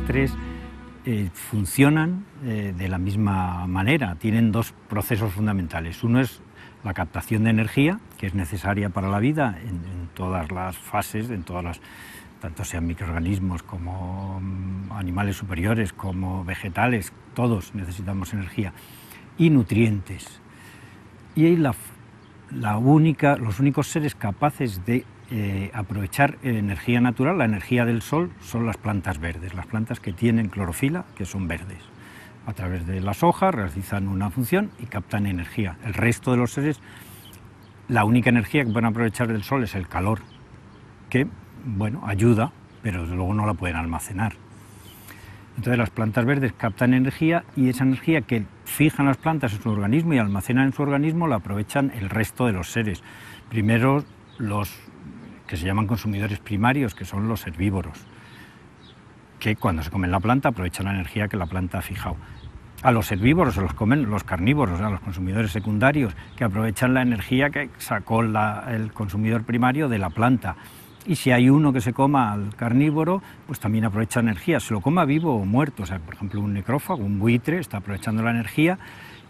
tres eh, funcionan eh, de la misma manera, tienen dos procesos fundamentales. Uno es la captación de energía, que es necesaria para la vida en, todas las fases, en todas las tanto sean microorganismos como mm, animales superiores, como vegetales, todos necesitamos energía y nutrientes. Y la única, los únicos seres capaces de eh, aprovechar energía natural, la energía del sol, son las plantas verdes, las plantas que tienen clorofila, que son verdes. A través de las hojas realizan una función y captan energía. El resto de los seres, la única energía que pueden aprovechar del sol es el calor, que, bueno, ayuda, pero desde luego no la pueden almacenar. Entonces las plantas verdes captan energía y esa energía que fijan las plantas en su organismo y almacenan en su organismo la aprovechan el resto de los seres. Primero los que se llaman consumidores primarios, que son los herbívoros, que cuando se comen la planta aprovechan la energía que la planta ha fijado. A los herbívoros se los comen los carnívoros, a los consumidores secundarios, que aprovechan la energía que sacó el consumidor primario de la planta. Y si hay uno que se coma al carnívoro, pues también aprovecha energía, se lo coma vivo o muerto. O sea, por ejemplo, un necrófago, un buitre, está aprovechando la energía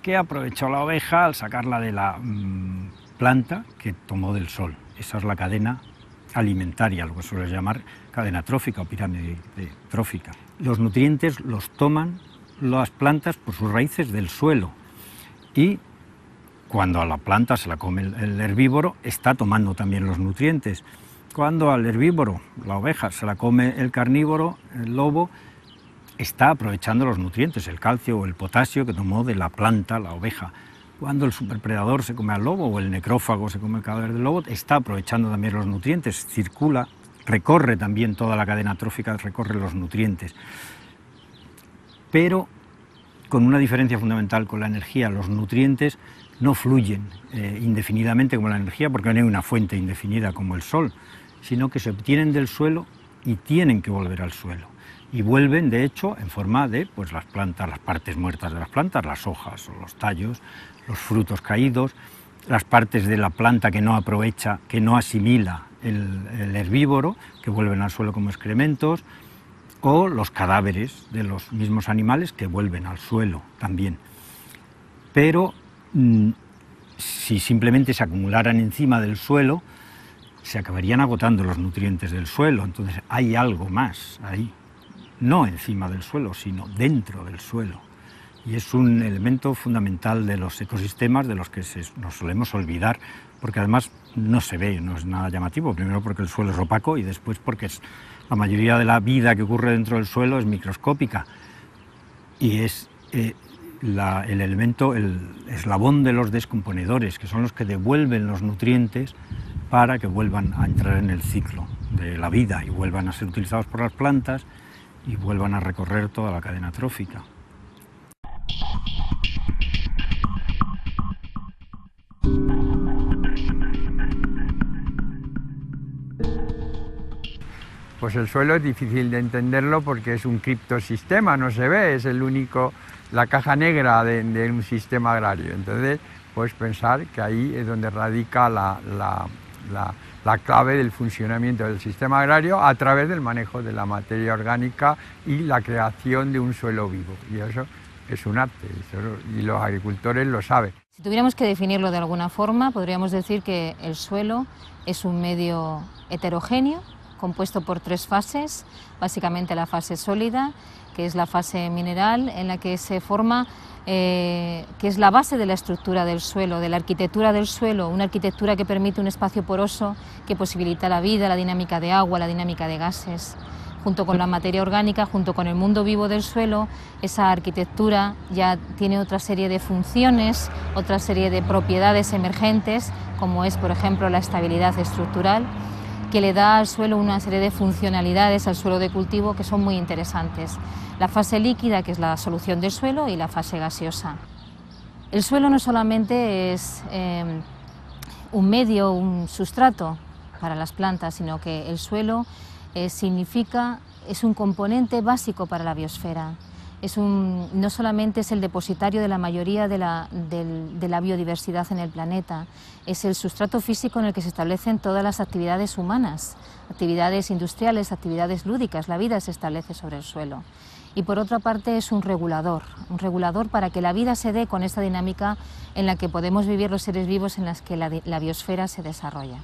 que aprovechó la oveja al sacarla de la mm, planta que tomó del sol. Esa es la cadena alimentaria, lo que suele llamar cadena trófica o pirámide trófica. Los nutrientes los toman las plantas por sus raíces del suelo y cuando a la planta se la come el herbívoro está tomando también los nutrientes. Cuando al herbívoro, la oveja, se la come el carnívoro, el lobo, está aprovechando los nutrientes, el calcio o el potasio que tomó de la planta, la oveja cuando el superpredador se come al lobo o el necrófago se come el cadáver del lobo, está aprovechando también los nutrientes, circula, recorre también toda la cadena trófica, recorre los nutrientes. Pero con una diferencia fundamental con la energía, los nutrientes no fluyen eh, indefinidamente como la energía, porque no hay una fuente indefinida como el sol, sino que se obtienen del suelo y tienen que volver al suelo y vuelven de hecho en forma de pues las plantas, las partes muertas de las plantas, las hojas, o los tallos, los frutos caídos, las partes de la planta que no aprovecha, que no asimila el, herbívoro, que vuelven al suelo como excrementos, o los cadáveres de los mismos animales que vuelven al suelo también. Pero mm, si simplemente se acumularan encima del suelo, se acabarían agotando los nutrientes del suelo, entonces hay algo más ahí no encima del suelo, sino dentro del suelo. Y es un elemento fundamental de los ecosistemas de los que nos solemos olvidar, porque además no se ve, no es nada llamativo. Primero porque el suelo es opaco y después porque es, la mayoría de la vida que ocurre dentro del suelo es microscópica. Y es eh, el elemento, el eslabón de los descomponedores, que son los que devuelven los nutrientes para que vuelvan a entrar en el ciclo de la vida y vuelvan a ser utilizados por las plantas y vuelvan a recorrer toda la cadena trófica. Pues el suelo es difícil de entenderlo porque es un criptosistema, no se ve, es el único, la caja negra de, un sistema agrario. Entonces, puedes pensar que ahí es donde radica la la, clave del funcionamiento del sistema agrario a través del manejo de la materia orgánica y la creación de un suelo vivo. Y eso es un arte, y los agricultores lo saben. Si tuviéramos que definirlo de alguna forma, podríamos decir que el suelo es un medio heterogéneo, compuesto por tres fases, básicamente la fase sólida, que es la fase mineral, en la que se forma eh, que es la base de la estructura del suelo, de la arquitectura del suelo, una arquitectura que permite un espacio poroso que posibilita la vida, la dinámica de agua, la dinámica de gases. Junto con la materia orgánica, junto con el mundo vivo del suelo, esa arquitectura ya tiene otra serie de funciones, otra serie de propiedades emergentes, como es, por ejemplo, la estabilidad estructural que le da al suelo una serie de funcionalidades al suelo de cultivo que son muy interesantes. La fase líquida, que es la solución del suelo, y la fase gaseosa. El suelo no solamente es em, un medio, un sustrato para las plantas, sino que el suelo eh, significa, es un componente básico para la biosfera no solamente es el depositario de la mayoría de la, biodiversidad en el planeta, es el sustrato físico en el que se establecen todas las actividades humanas, actividades industriales, actividades lúdicas, la vida se establece sobre el suelo. Y por otra parte es un regulador, un regulador para que la vida se dé con esta dinámica en la que podemos vivir los seres vivos, en las que la biosfera se desarrolla.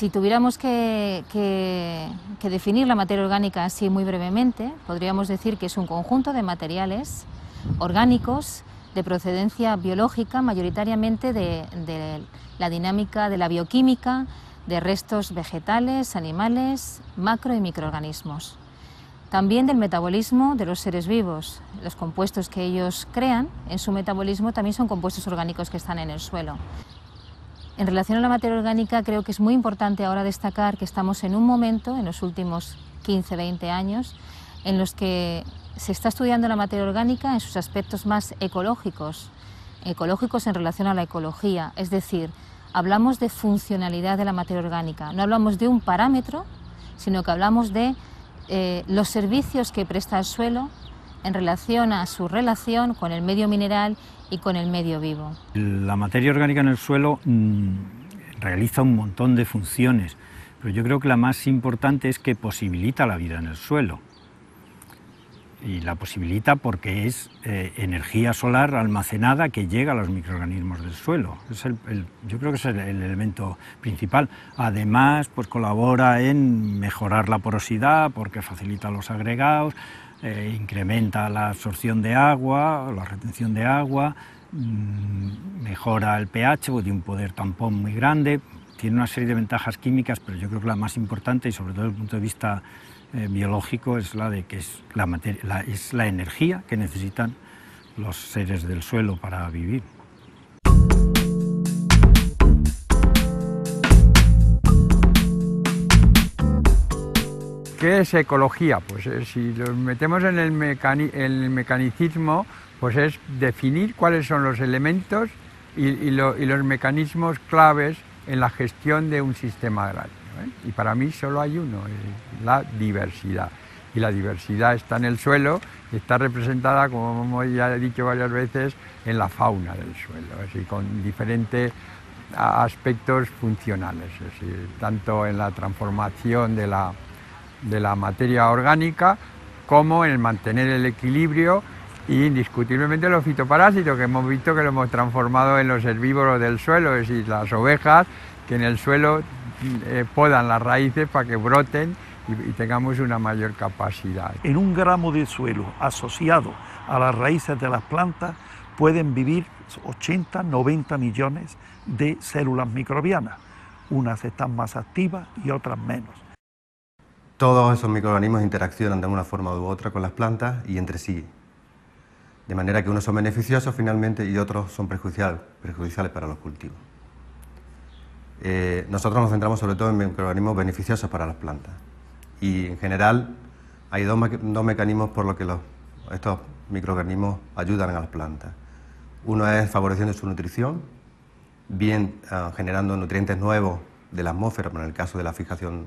si tuviéramos que, definir la materia orgánica así muy brevemente, podríamos decir que es un conjunto de materiales orgánicos de procedencia biológica, mayoritariamente de la dinámica de la bioquímica, de restos vegetales, animales, macro y microorganismos. También del metabolismo de los seres vivos. Los compuestos que ellos crean en su metabolismo también son compuestos orgánicos que están en el suelo. En relación a la materia orgánica, creo que es muy importante ahora destacar que estamos en un momento, en los últimos 15, 20 años, en los que se está estudiando la materia orgánica en sus aspectos más ecológicos, ecológicos en relación a la ecología, es decir, hablamos de funcionalidad de la materia orgánica, no hablamos de un parámetro, sino que hablamos de eh, los servicios que presta el suelo en relación a su relación con el medio mineral y con el medio vivo. La materia orgánica en el suelo mm, realiza un montón de funciones, pero yo creo que la más importante es que posibilita la vida en el suelo. Y la posibilita porque es eh, energía solar almacenada que llega a los microorganismos del suelo. yo creo que es el, elemento principal. Además, pues colabora en mejorar la porosidad porque facilita los agregados, eh, incrementa la absorción de agua, la retención de agua, mm, mejora el pH, tiene un poder tampón muy grande, tiene una serie de ventajas químicas, pero yo creo que la más importante y sobre todo desde el punto de vista eh, biológico es la de que es la, es la energía que necesitan los seres del suelo para vivir. ¿Qué es ecología? Pues eh, si nos metemos en el, el, mecanicismo, pues es definir cuáles son los elementos y, los mecanismos claves en la gestión de un sistema agrario. ¿eh? Y para mí solo hay uno, la diversidad. Y la diversidad está en el suelo y está representada, como ya he dicho varias veces, en la fauna del suelo, con diferentes aspectos funcionales, tanto en la transformación de la, de la materia orgánica como el mantener el equilibrio e indiscutiblemente los fitoparásitos que hemos visto que lo hemos transformado en los herbívoros del suelo, es decir, las ovejas que en el suelo mm, eh, podan las raíces para que broten y, y tengamos una mayor capacidad. En un gramo de suelo asociado a las raíces de las plantas pueden vivir 80, 90 millones de células microbianas. Unas están más activas y otras menos. Todos esos microorganismos interaccionan de una forma u otra con las plantas y entre sí. De manera que unos son beneficiosos finalmente y otros son perjudiciales para los cultivos. Eh, nosotros nos centramos sobre todo en microorganismos beneficiosos para las plantas. Y en general hay dos, mecanismos por los que estos microorganismos ayudan a las plantas. Uno es favoreciendo su nutrición, bien ah, generando nutrientes nuevos de la atmósfera, como en el caso de la fijación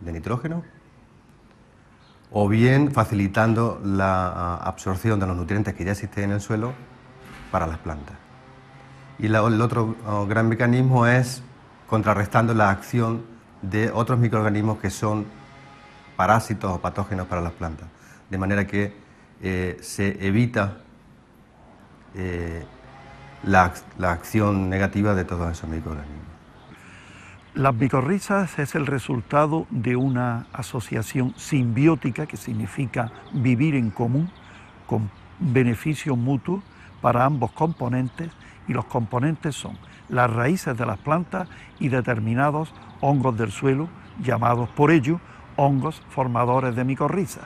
de nitrógeno, o bien facilitando la ah, absorción de los nutrientes que ya existen en el suelo para las plantas. Y el otro ah, gran mecanismo es contrarrestando la acción de otros microorganismos que son parásitos o patógenos para las plantas, de manera que eh, se evita eh, la acción negativa de todos esos microorganismos. Las micorrizas es el resultado de una asociación simbiótica, que significa vivir en común, con beneficio mutuo para ambos componentes, y los componentes son las raíces de las plantas y determinados hongos del suelo, llamados por ello hongos formadores de micorriza.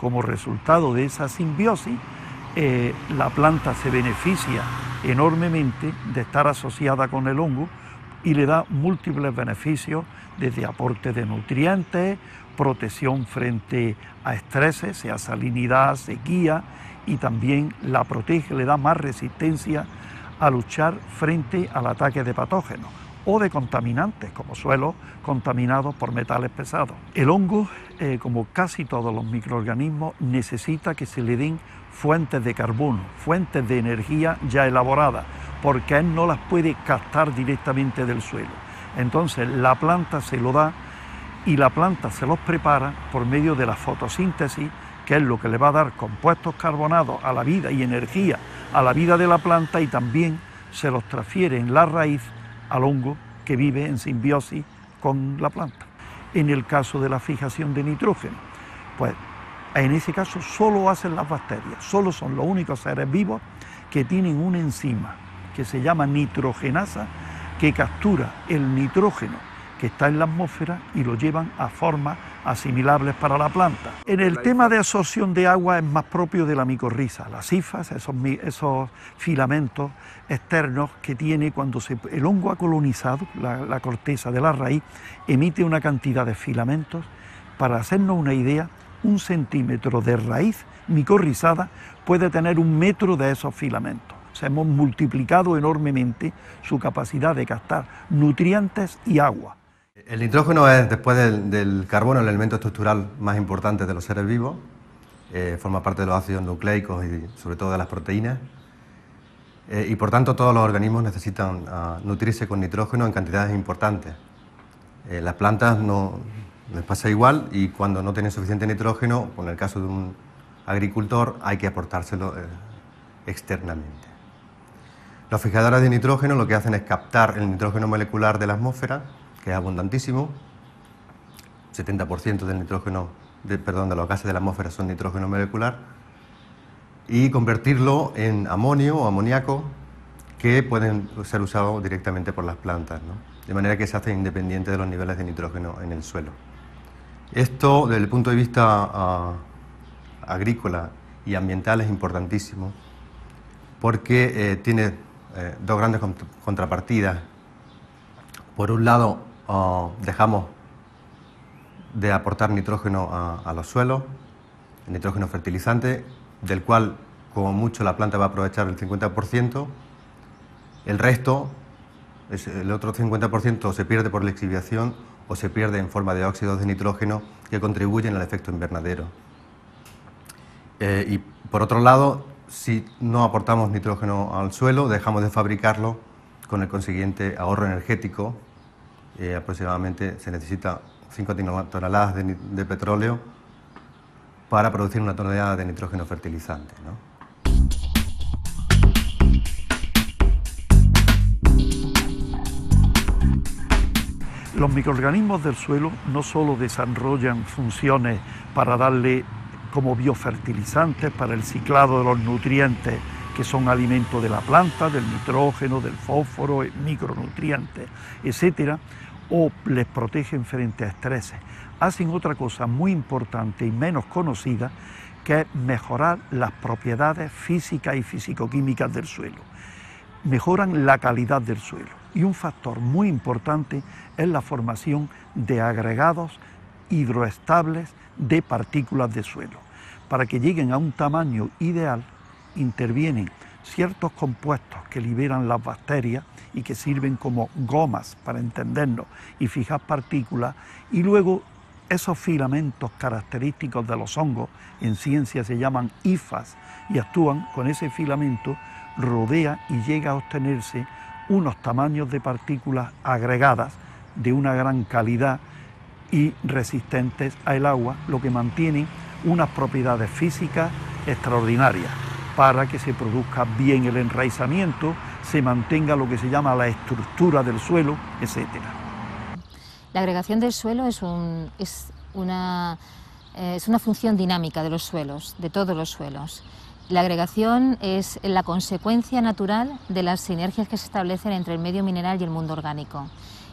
Como resultado de esa simbiosis, eh, la planta se beneficia enormemente de estar asociada con el hongo, y le da múltiples beneficios desde aporte de nutrientes, protección frente a estreses, sea salinidad, sequía, y también la protege, le da más resistencia a luchar frente al ataque de patógenos o de contaminantes, como suelos contaminados por metales pesados. El hongo, eh, como casi todos los microorganismos, necesita que se le den fuentes de carbono, fuentes de energía ya elaboradas, porque él no las puede captar directamente del suelo. Entonces la planta se lo da y la planta se los prepara por medio de la fotosíntesis, que es lo que le va a dar compuestos carbonados a la vida y energía a la vida de la planta y también se los transfiere en la raíz al hongo que vive en simbiosis con la planta. En el caso de la fijación de nitrógeno, pues en ese caso solo hacen las bacterias, solo son los únicos seres vivos que tienen una enzima que se llama nitrogenasa, que captura el nitrógeno que está en la atmósfera y lo llevan a formas asimilables para la planta. En el tema de absorción de agua es más propio de la micorriza, las cifas, esos, filamentos externos que tiene cuando el hongo ha colonizado la corteza de la raíz, emite una cantidad de filamentos. Para hacernos una idea, un centímetro de raíz micorrizada puede tener un metro de esos filamentos. hemos multiplicado enormemente su capacidad de captar nutrientes y agua. El nitrógeno es, después del, carbono, el elemento estructural más importante de los seres vivos. Eh, forma parte de los ácidos nucleicos y sobre todo de las proteínas. Eh, y por tanto todos los organismos necesitan ah, nutrirse con nitrógeno en cantidades importantes. Eh, las plantas no, les pasa igual y cuando no tienen suficiente nitrógeno, pues en el caso de un agricultor, hay que aportárselo eh, externamente. Los fijadores de nitrógeno lo que hacen es captar el nitrógeno molecular de la atmósfera, que es abundantísimo. 70% del nitrógeno, de, perdón, de los gases de la atmósfera son nitrógeno molecular. Y convertirlo en amonio o amoníaco, que pueden ser usados directamente por las plantas, de manera que se hace independiente de los niveles de nitrógeno en el suelo. Esto, desde el punto de vista ah, agrícola y ambiental, es importantísimo porque eh, tiene eh, dos grandes contrapartidas. Por un lado, ah, dejamos de aportar nitrógeno a, los suelos, nitrógeno fertilizante, del cual, como mucho, la planta va a aprovechar el 50%. El resto, el otro 50%, se pierde por la exhibición o se pierde en forma de óxidos de nitrógeno que contribuyen al efecto invernadero. Eh, y por otro lado, si no aportamos nitrógeno al suelo, dejamos de fabricarlo con el consiguiente ahorro energético. Eh, aproximadamente se necesita 5 toneladas de, petróleo para producir una tonelada de nitrógeno fertilizante. ¿no? Los microorganismos del suelo no solo desarrollan funciones para darle como biofertilizantes para el ciclado de los nutrientes que son alimento de la planta, del nitrógeno, del fósforo, eh, micronutrientes, etcétera, o les protegen frente a estreses. Hacen otra cosa muy importante y menos conocida, que es mejorar las propiedades físicas y fisicoquímicas del suelo mejoran la calidad del suelo. Y un factor muy importante es la formación de agregados hidroestables de partículas de suelo. Para que lleguen a un tamaño ideal, intervienen ciertos compuestos que liberan las bacterias y que sirven como gomas para entendernos y fijar partículas, y luego esos filamentos característicos de los hongos, en ciencia se llaman hifas, y actúan con ese filamento rodea y llega a obtenerse unos tamaños de partículas agregadas de una gran calidad y resistentes al agua, lo que mantiene unas propiedades físicas extraordinarias para que se produzca bien el enraizamiento, se mantenga lo que se llama la estructura del suelo, etc. La agregación del suelo es, eh, es una función dinámica de los suelos, de todos los suelos. La agregación es la consecuencia natural de las sinergias que se establecen entre el medio mineral y el mundo orgánico.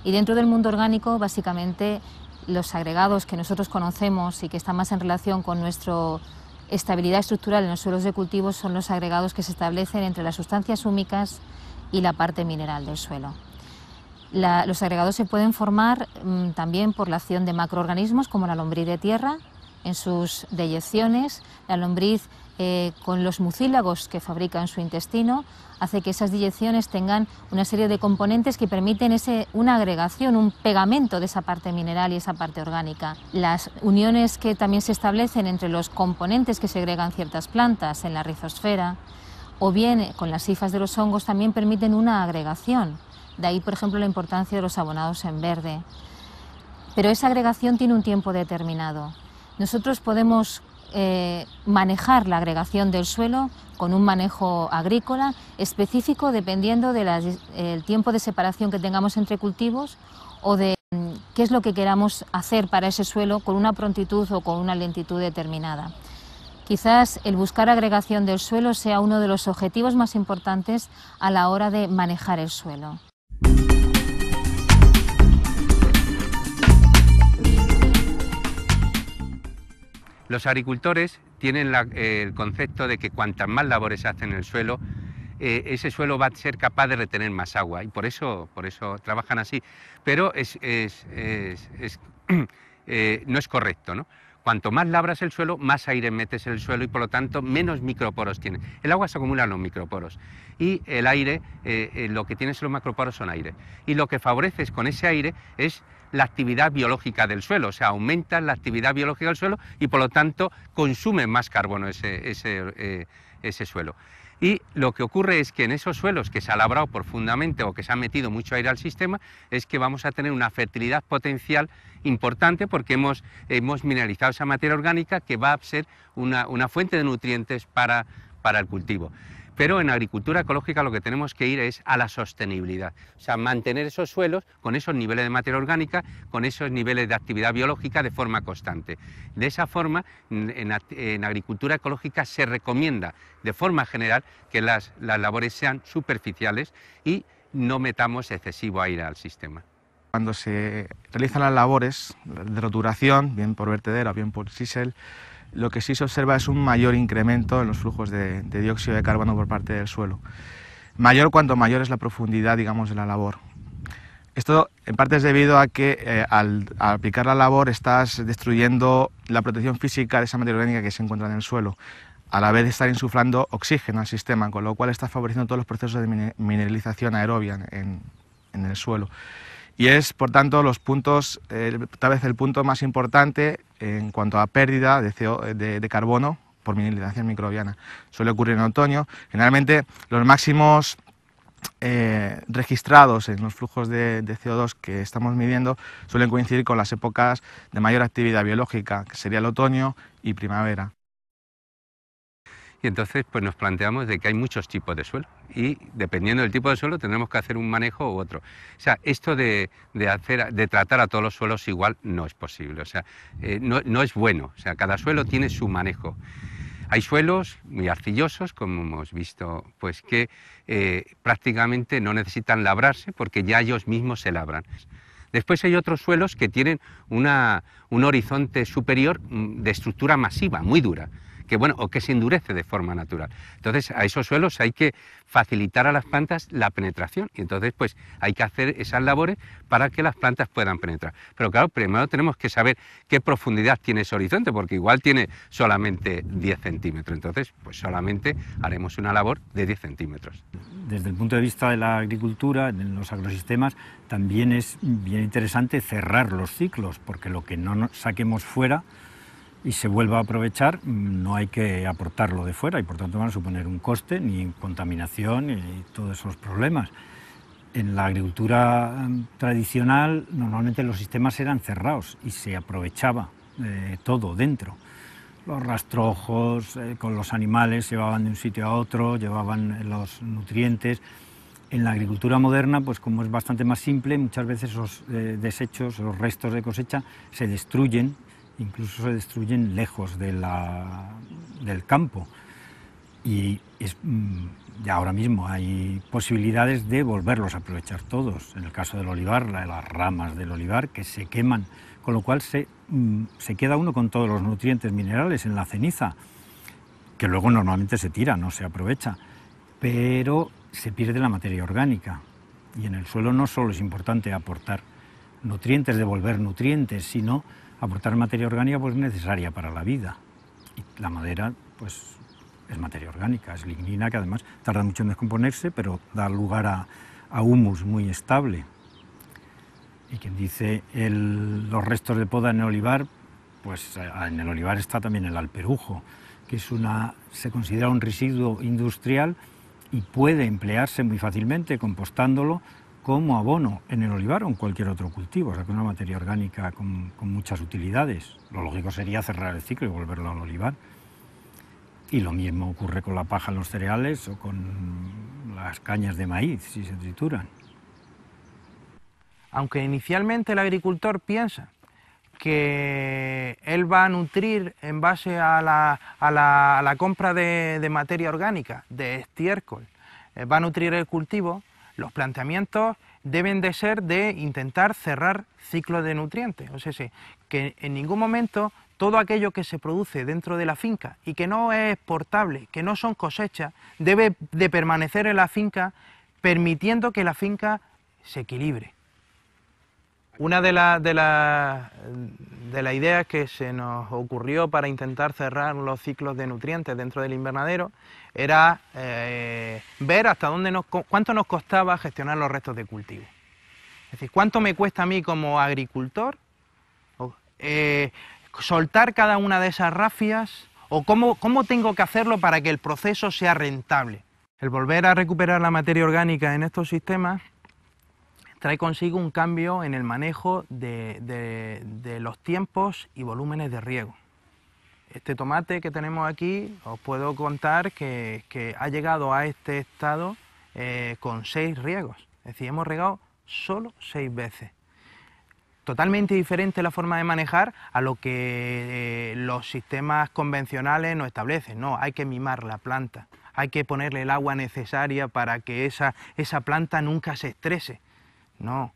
Y dentro del mundo orgánico, básicamente, los agregados que nosotros conocemos y que están más en relación con nuestra estabilidad estructural en los suelos de cultivo son los agregados que se establecen entre las sustancias húmicas y la parte mineral del suelo. los agregados se pueden formar mm, también por la acción de macroorganismos como la lombriz de tierra en sus deyecciones. La lombriz eh, con los mucílagos que fabrican su intestino, hace que esas direcciones tengan una serie de componentes que permiten ese, una agregación, un pegamento de esa parte mineral y esa parte orgánica. Las uniones que también se establecen entre los componentes que segregan ciertas plantas en la rizosfera, o bien con las hifas de los hongos también permiten una agregación. De ahí, por ejemplo, la importancia de los abonados en verde. Pero esa agregación tiene un tiempo determinado. Nosotros podemos eh, manejar la agregación del suelo con un manejo agrícola específico dependiendo del tiempo de separación que tengamos entre cultivos o de mm, qué es lo que queramos hacer para ese suelo con una prontitud o con una lentitud determinada. Quizás el buscar agregación del suelo sea uno de los objetivos más importantes a la hora de manejar el suelo. Los agricultores tienen eh, el concepto de que cuantas más labores hacen en el suelo, eh, ese suelo va a ser capaz de retener más agua y por eso, por eso trabajan así. Pero eh, no es correcto, ¿no? Cuanto más labras el suelo, más aire metes en el suelo y por lo tanto menos microporos tiene. El agua se acumula en los microporos y el aire, eh, eh, lo que tienes en los macroporos son aire. Y lo que favoreces con ese aire es la actividad biológica del suelo, o sea, aumenta la actividad biológica del suelo y por lo tanto consume más carbono ese eh, suelo. Y lo que ocurre es que en esos suelos que se ha labrado profundamente o que se ha metido mucho aire al sistema, es que vamos a tener una fertilidad potencial importante porque hemos, mineralizado esa materia orgánica que va a ser una, fuente de nutrientes para el cultivo. Pero en agricultura ecológica lo que tenemos que ir es a la sostenibilidad, o sea, mantener esos suelos con esos niveles de materia orgánica, con esos niveles de actividad biológica de forma constante. De esa forma, en, agricultura ecológica se recomienda de forma general que las, labores sean superficiales y no metamos excesivo aire al sistema cuando se realizan las labores de roturación, bien por vertedera, bien por sisel, lo que sí se observa es un mayor incremento en los flujos de, dióxido de carbono por parte del suelo. Mayor cuanto mayor es la profundidad, digamos, de la labor. Esto en parte es debido a que eh, al, aplicar la labor estás destruyendo la protección física de esa materia orgánica que se encuentra en el suelo, a la vez de estar insuflando oxígeno al sistema, con lo cual estás favoreciendo todos los procesos de mineralización aerobia en, el suelo. Y es, por tanto, los puntos, tal vez el punto más importante en cuanto a pérdida de, carbono por minimización microbiana. Suele ocurrir en otoño. Generalmente los máximos eh, registrados en los flujos de, de, CO2 que estamos midiendo suelen coincidir con las épocas de mayor actividad biológica, que sería el otoño y primavera. Y entonces pues nos planteamos de que hay muchos tipos de suelo y dependiendo del tipo de suelo tendremos que hacer un manejo u otro. O sea, esto de, de tratar a todos los suelos igual no es posible, o sea, eh, no, es bueno. O sea, cada suelo tiene su manejo. Hay suelos muy arcillosos, como hemos visto, pues que eh, prácticamente no necesitan labrarse porque ya ellos mismos se labran. Después hay otros suelos que tienen una, un horizonte superior mm, de estructura masiva, muy dura que bueno, o que se endurece de forma natural. Entonces, a esos suelos hay que facilitar a las plantas la penetración y entonces pues hay que hacer esas labores para que las plantas puedan penetrar. Pero claro, primero tenemos que saber qué profundidad tiene ese horizonte, porque igual tiene solamente 10 centímetros. Entonces, pues solamente haremos una labor de 10 centímetros. Desde el punto de vista de la agricultura, en los agrosistemas, también es bien interesante cerrar los ciclos, porque lo que no saquemos fuera y se vuelva a aprovechar, no hay que aportarlo de fuera y por tanto van a suponer un coste, ni contaminación, y todos esos problemas. En la agricultura mm, tradicional normalmente los sistemas eran cerrados y se aprovechaba eh, todo dentro. Los rastrojos eh, con los animales llevaban de un sitio a otro, llevaban eh, los nutrientes. En la agricultura moderna, pues como es bastante más simple, muchas veces los desechos, los restos de cosecha se destruyen incluso se destruyen lejos del campo. Y mm, ahora mismo hay posibilidades de volverlos a aprovechar todos. En el caso del olivar, las ramas del olivar que se queman, con lo cual se, mm, se queda uno con todos los nutrientes minerales en la ceniza, que luego normalmente se tira, no se aprovecha, pero se pierde la materia orgánica. Y en el suelo no solo es importante aportar nutrientes, devolver nutrientes, sino aportar materia orgánica pues, necesaria para la vida. Y la madera pues, es materia orgánica, es lignina, que además tarda mucho en descomponerse, pero da lugar a, humus muy estable. Y quien dice los restos de poda en el olivar, pues en el olivar está también el alperujo, que es una, se considera un residuo industrial y puede emplearse muy fácilmente compostándolo como abono en el olivar o en cualquier otro cultivo, o sea que una materia orgánica con, muchas utilidades. Lo lógico sería cerrar el ciclo y volverlo al olivar. Y lo mismo ocurre con la paja en los cereales o con las cañas de maíz, si se trituran. Aunque inicialmente el agricultor piensa que él va a nutrir en base a la, compra de, de, materia orgánica, de estiércol, eh, va a nutrir el cultivo, los planteamientos deben de ser de intentar cerrar ciclos de nutrientes, o sea, que en ningún momento todo aquello que se produce dentro de la finca y que no es exportable, que no son cosechas, debe de permanecer en la finca permitiendo que la finca se equilibre. Una de, las de la idea que se nos ocurrió para intentar cerrar los ciclos de nutrientes dentro del invernadero era eh, ver hasta dónde nos, cuánto nos costaba gestionar los restos de cultivo. Es decir, cuánto me cuesta a mí como agricultor eh, soltar cada una de esas rafias o cómo, cómo tengo que hacerlo para que el proceso sea rentable. El volver a recuperar la materia orgánica en estos sistemas trae consigo un cambio en el manejo de, los tiempos y volúmenes de riego. Este tomate que tenemos aquí, os puedo contar que, ha llegado a este estado eh, con seis riegos, es decir, hemos regado solo seis veces. Totalmente diferente la forma de manejar a lo que eh, los sistemas convencionales nos establecen. No, hay que mimar la planta, hay que ponerle el agua necesaria para que esa planta nunca se estrese no.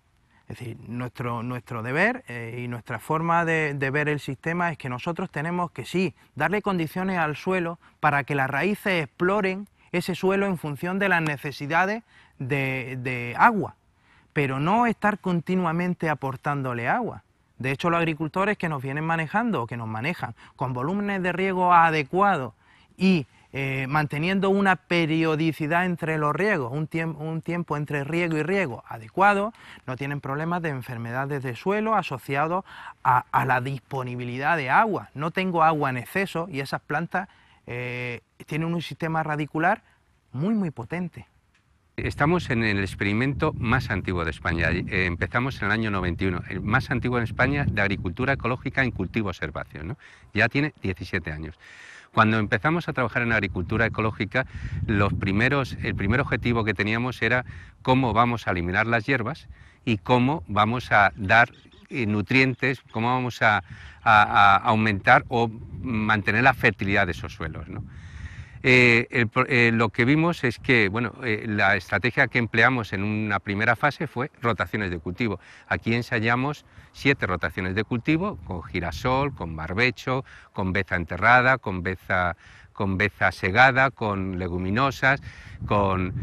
Es decir, nuestro, deber eh, y nuestra forma de, ver el sistema es que nosotros tenemos que sí, darle condiciones al suelo para que las raíces exploren ese suelo en función de las necesidades de, de agua, pero no estar continuamente aportándole agua. De hecho, los agricultores que nos vienen manejando o que nos manejan con volúmenes de riego adecuados y eh, manteniendo una periodicidad entre los riegos, un, un, tiempo entre riego y riego adecuado, no tienen problemas de enfermedades de suelo asociados a, la disponibilidad de agua. No tengo agua en exceso y esas plantas eh, tienen un sistema radicular muy, muy potente. Estamos en el experimento más antiguo de España. Eh, empezamos en el año 91, el más antiguo en España de agricultura ecológica en cultivo observación ¿no? Ya tiene 17 años. Cuando empezamos a trabajar en agricultura ecológica, los el primer objetivo que teníamos era cómo vamos a eliminar las hierbas y cómo vamos a dar eh, nutrientes, cómo vamos a, aumentar o mantener la fertilidad de esos suelos. Eh, eh, lo que vimos es que bueno, eh, la estrategia que empleamos en una primera fase fue rotaciones de cultivo. Aquí ensayamos siete rotaciones de cultivo con girasol, con barbecho, con beza enterrada, con beza, con beza segada, con leguminosas, con,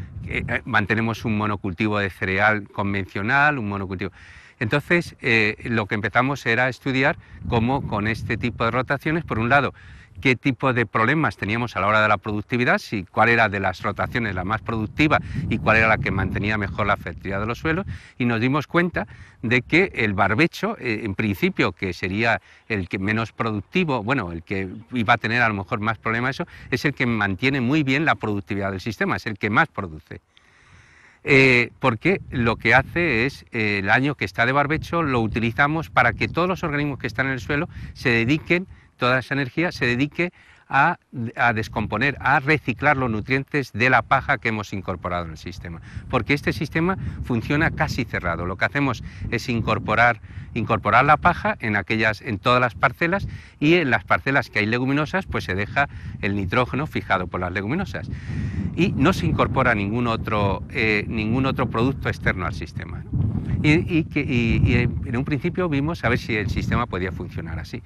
mantenemos un monocultivo de cereal convencional, un monocultivo. Entonces, lo que empezamos era estudiar cómo con este tipo de rotaciones, por un lado, qué tipo de problemas teníamos a la hora de la productividad, si cuál era de las rotaciones la más productiva y cuál era la que mantenía mejor la fertilidad de los suelos, y nos dimos cuenta de que el barbecho, eh, en principio, que sería el que menos productivo, bueno, el que iba a tener a lo mejor más problemas, eso, es el que mantiene muy bien la productividad del sistema, es el que más produce. Eh, porque lo que hace es eh, el año que está de barbecho lo utilizamos para que todos los organismos que están en el suelo se dediquen toda esa energía se dedique a, descomponer, a reciclar los nutrientes de la paja que hemos incorporado en el sistema. Porque este sistema funciona casi cerrado. Lo que hacemos es incorporar, incorporar la paja en, aquellas, en todas las parcelas y en las parcelas que hay leguminosas pues se deja el nitrógeno fijado por las leguminosas. Y no se incorpora ningún otro, eh, ningún otro producto externo al sistema. y en un principio vimos a ver si el sistema podía funcionar así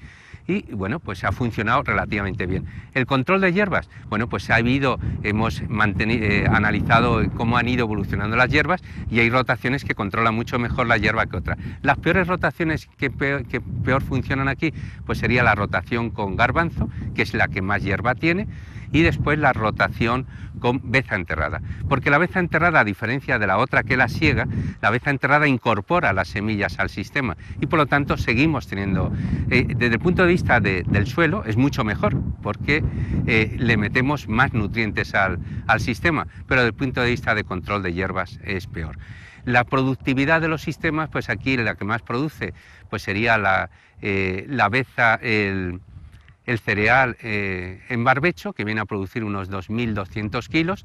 y bueno, pues ha funcionado relativamente bien. El control de hierbas, bueno, pues ha habido, hemos eh, analizado cómo han ido evolucionando las hierbas y hay rotaciones que controlan mucho mejor la hierba que otras. Las peores rotaciones que que peor funcionan aquí, pues sería la rotación con garbanzo, que es la que más hierba tiene, y después la rotación con beza enterrada. Porque la beza enterrada, a diferencia de la otra que la siega, la beza enterrada incorpora las semillas al sistema y por lo tanto seguimos teniendo, eh, desde el punto de vista del suelo, es mucho mejor porque eh, le metemos más nutrientes al, sistema, pero desde el punto de vista de control de hierbas es peor. La productividad de los sistemas, pues aquí la que más produce, pues sería la, eh, la beza, el, el cereal eh, en barbecho, que viene a producir unos 2.200 kilos.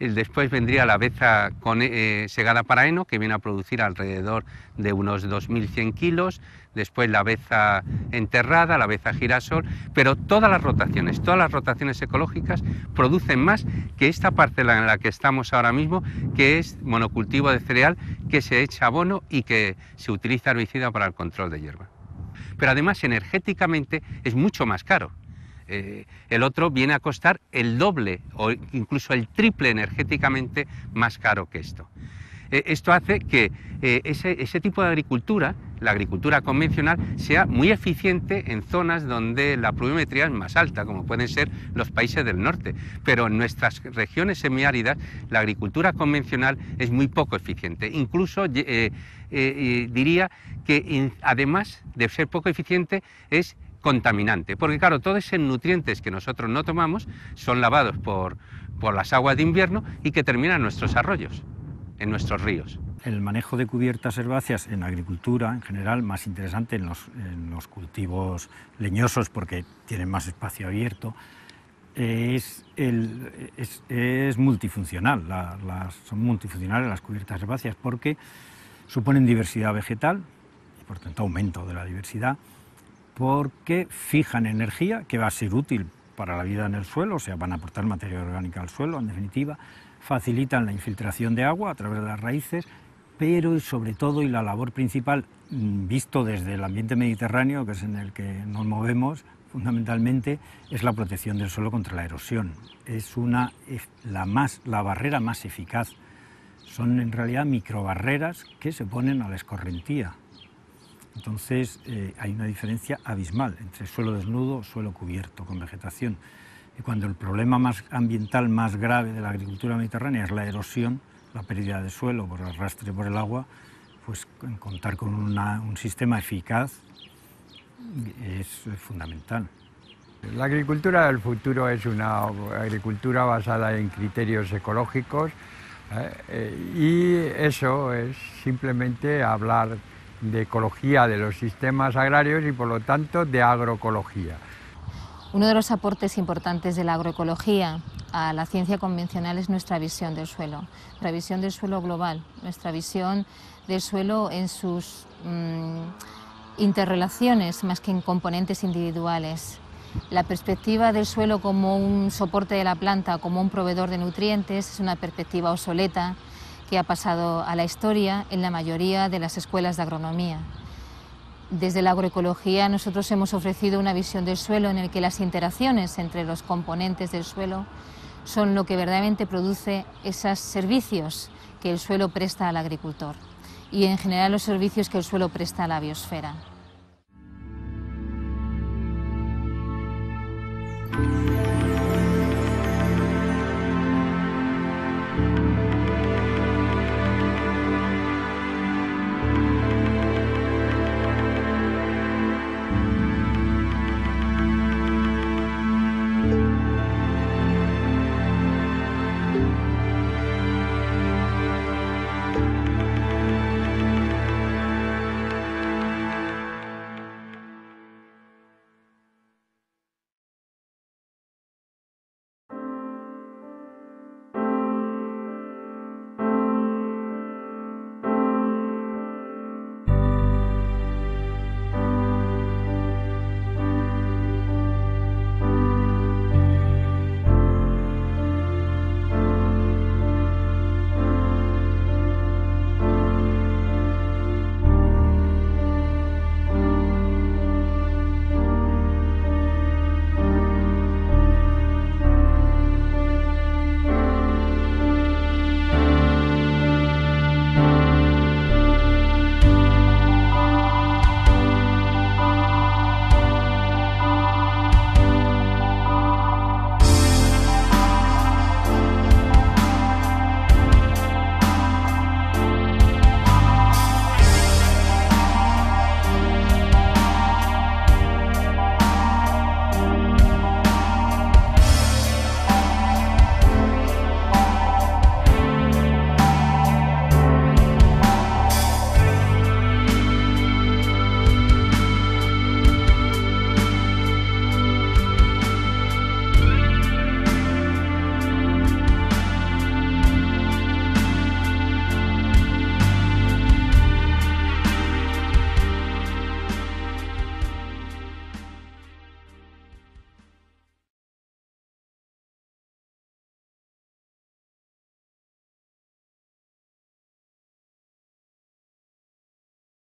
Eh, después vendría la beza eh, segada para heno, que viene a producir alrededor de unos 2.100 kilos. Después la beza enterrada, la beza girasol. Pero todas las rotaciones, todas las rotaciones ecológicas producen más que esta parcela en la que estamos ahora mismo, que es monocultivo de cereal, que se echa abono y que se utiliza herbicida para el control de hierba pero además energéticamente es mucho más caro. Eh, el otro viene a costar el doble o incluso el triple energéticamente más caro que esto. Eh, esto hace que eh, ese, tipo de agricultura, la agricultura convencional, sea muy eficiente en zonas donde la pluviometría es más alta, como pueden ser los países del norte. Pero en nuestras regiones semiáridas, la agricultura convencional es muy poco eficiente. Incluso eh, diría que, además de ser poco eficiente, es contaminante, porque claro, todos esos nutrientes que nosotros no tomamos son lavados por, por las aguas de invierno y que terminan nuestros arroyos en nuestros ríos. El manejo de cubiertas herbáceas en agricultura en general, más interesante en los, cultivos leñosos porque tienen más espacio abierto, es, multifuncional, las, son multifuncionales las cubiertas herbáceas porque suponen diversidad vegetal y por tanto aumento de la diversidad, porque fijan energía que va a ser útil para la vida en el suelo, o sea, van a aportar materia orgánica al suelo, en definitiva, facilitan la infiltración de agua a través de las raíces, pero sobre todo, y la labor principal, mm, visto desde el ambiente mediterráneo, que es en el que nos movemos, fundamentalmente es la protección del suelo contra la erosión. Es una, la, más, la barrera más eficaz. Son en realidad microbarreras que se ponen a la escorrentía. Entonces eh, hay una diferencia abismal entre suelo desnudo, suelo cubierto con vegetación. Y cuando el problema más ambiental más grave de la agricultura mediterránea es la erosión, la pérdida de suelo por arrastre por el agua, pues contar con un sistema eficaz es fundamental. La agricultura del futuro es una agricultura basada en criterios ecológicos eh, eh, y eso es simplemente hablar de ecología de los sistemas agrarios y por lo tanto de agroecología. Uno de los aportes importantes de la agroecología a la ciencia convencional es nuestra visión del suelo, nuestra visión del suelo global, nuestra visión del suelo en sus mm, interrelaciones más que en componentes individuales. La perspectiva del suelo como un soporte de la planta, como un proveedor de nutrientes, es una perspectiva obsoleta que ha pasado a la historia en la mayoría de las escuelas de agronomía. Desde la agroecología nosotros hemos ofrecido una visión del suelo en el que las interacciones entre los componentes del suelo son lo que verdaderamente produce esos servicios que el suelo presta al agricultor y en general los servicios que el suelo presta a la biosfera.